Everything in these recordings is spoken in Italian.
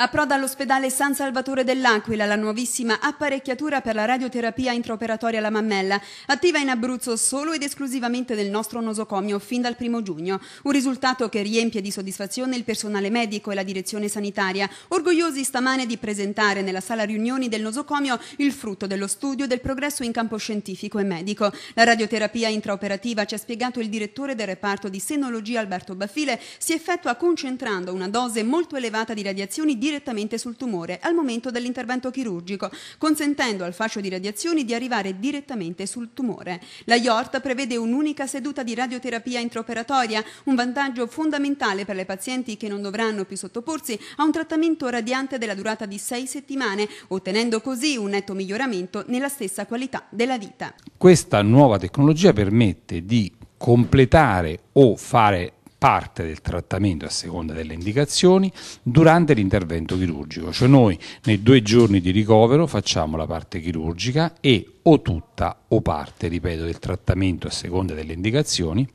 Approda all'ospedale San Salvatore dell'Aquila la nuovissima apparecchiatura per la radioterapia intraoperatoria alla mammella, attiva in Abruzzo solo ed esclusivamente nel nostro nosocomio fin dal primo giugno. Un risultato che riempie di soddisfazione il personale medico e la direzione sanitaria, orgogliosi stamane di presentare nella sala riunioni del nosocomio il frutto dello studio e del progresso in campo scientifico e medico. La radioterapia intraoperativa, ci ha spiegato il direttore del reparto di senologia Alberto Baffile, si effettua concentrando una dose molto elevata di radiazioni di direttamente sul tumore al momento dell'intervento chirurgico, consentendo al fascio di radiazioni di arrivare direttamente sul tumore. La IORT prevede un'unica seduta di radioterapia intraoperatoria, un vantaggio fondamentale per le pazienti che non dovranno più sottoporsi a un trattamento radiante della durata di sei settimane, ottenendo così un netto miglioramento nella stessa qualità della vita. Questa nuova tecnologia permette di completare o fare parte del trattamento a seconda delle indicazioni durante l'intervento chirurgico, cioè noi nei due giorni di ricovero facciamo la parte chirurgica e o tutta o parte, ripeto, del trattamento a seconda delle indicazioni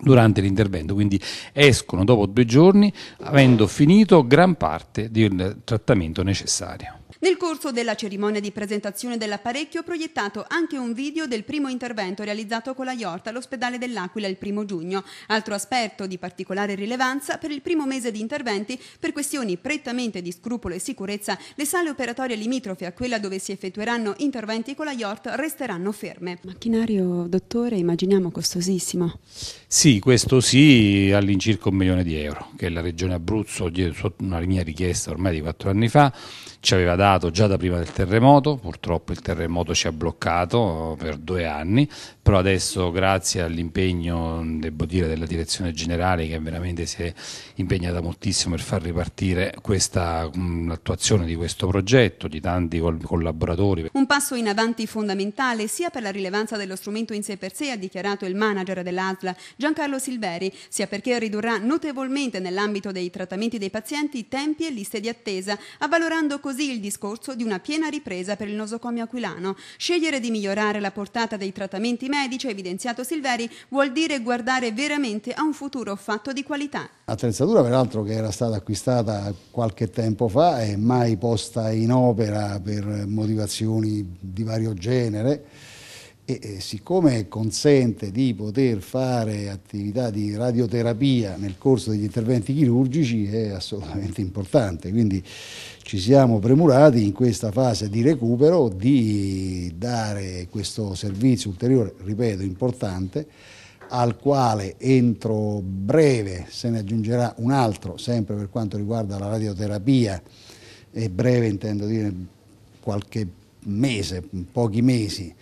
durante l'intervento, quindi escono dopo due giorni avendo finito gran parte del trattamento necessario. Nel corso della cerimonia di presentazione dell'apparecchio proiettato anche un video del primo intervento realizzato con la IORT all'ospedale dell'Aquila il primo giugno, altro aspetto di particolare rilevanza per il primo mese di interventi per questioni prettamente di scrupolo e sicurezza le sale operatorie limitrofe a quella dove si effettueranno interventi con la IORT resteranno ferme. Macchinario, dottore, immaginiamo costosissimo. Sì, questo sì, all'incirca un milione di euro che la Regione Abruzzo, sotto una mia richiesta ormai di quattro anni fa, ci aveva dato già da prima del terremoto, purtroppo il terremoto ci ha bloccato eh, per due anni, però adesso grazie all'impegno, devo dire, della direzione generale che veramente si è impegnata moltissimo per far ripartire questa, l'attuazione di questo progetto, di tanti collaboratori. Un passo in avanti fondamentale sia per la rilevanza dello strumento in sé per sé, ha dichiarato il manager dell'ASLA Giancarlo Silveri, sia perché ridurrà notevolmente nell'ambito dei trattamenti dei pazienti tempi e liste di attesa, avvalorando così il discorso di una piena ripresa per il nosocomio aquilano. Scegliere di migliorare la portata dei trattamenti medici medici, ha evidenziato Silveri, vuol dire guardare veramente a un futuro fatto di qualità. Attrezzatura peraltro che era stata acquistata qualche tempo fa e mai posta in opera per motivazioni di vario genere e siccome consente di poter fare attività di radioterapia nel corso degli interventi chirurgici è assolutamente importante, quindi ci siamo premurati in questa fase di recupero di dare questo servizio ulteriore, ripeto, importante, al quale entro breve se ne aggiungerà un altro, sempre per quanto riguarda la radioterapia, e breve intendo dire qualche mese, pochi mesi.